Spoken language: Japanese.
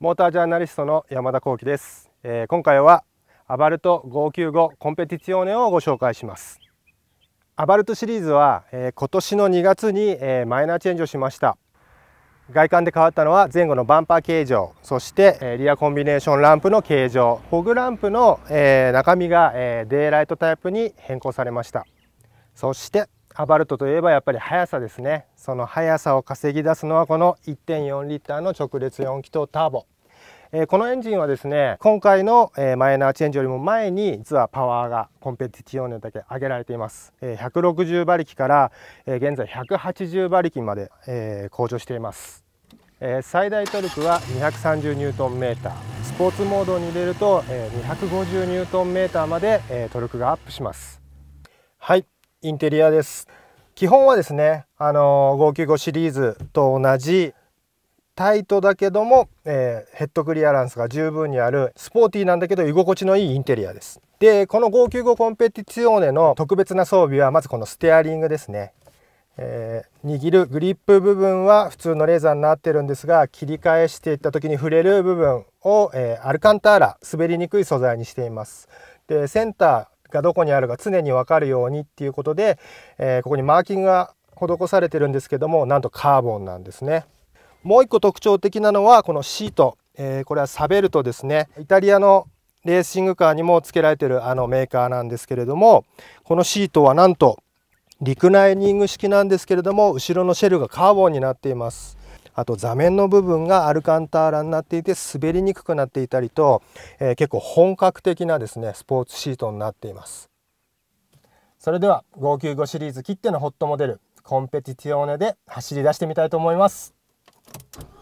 モータージャーナリストの山田幸喜です、えー、今回はアバルト595コンペティツオネをご紹介しますアバルトシリーズは、えー、今年の2月に、えー、マイナーチェンジをしました外観で変わったのは前後のバンパー形状そして、えー、リアコンビネーションランプの形状フォグランプの、えー、中身が、えー、デイライトタイプに変更されましたそしてアバルトといえばやっぱり速さですねその速さを稼ぎ出すのはこの1.4リッターの直列4気筒ターボえこのエンジンはですね今回の、えマイナーチェンジよりも前に実はパワーがコンペティティオーネだけ上げられています、え160馬力から、え現在180馬力まで、え向上していますえ最大トルクは 230Nm スポーツモードに入れると、え 250Nm まで、えトルクがアップしますはいインテリアです基本はですねあの595シリーズと同じタイトだけども、えー、ヘッドクリアランスが十分にあるスポーティーなんだけど居心地のいいインテリアですでこの595コンペティチオーネの特別な装備はまずこのステアリングですね、えー、握るグリップ部分は普通のレーザーになってるんですが切り返していった時に触れる部分を、えー、アルカンターラ滑りにくい素材にしていますでセンターがどこにあるか常に分かるようにっていうことで、えここにマーキングが施されてるんですけどもなんとカーボンなんですねもう一個特徴的なのはこのシート、えー、これはサベルトですねイタリアのレーシングカーにも付けられてるあのメーカーなんですけれどもこのシートはなんとリクライニング式なんですけれども後ろのシェルがカーボンになっていますあと座面の部分がアルカンターラになっていて滑りにくくなっていたりと、えー、結構本格的なですねスポーツシートになっていますそれでは595シリーズ切ってのホットモデルコンペティティオーネで走り出してみたいと思います Oh.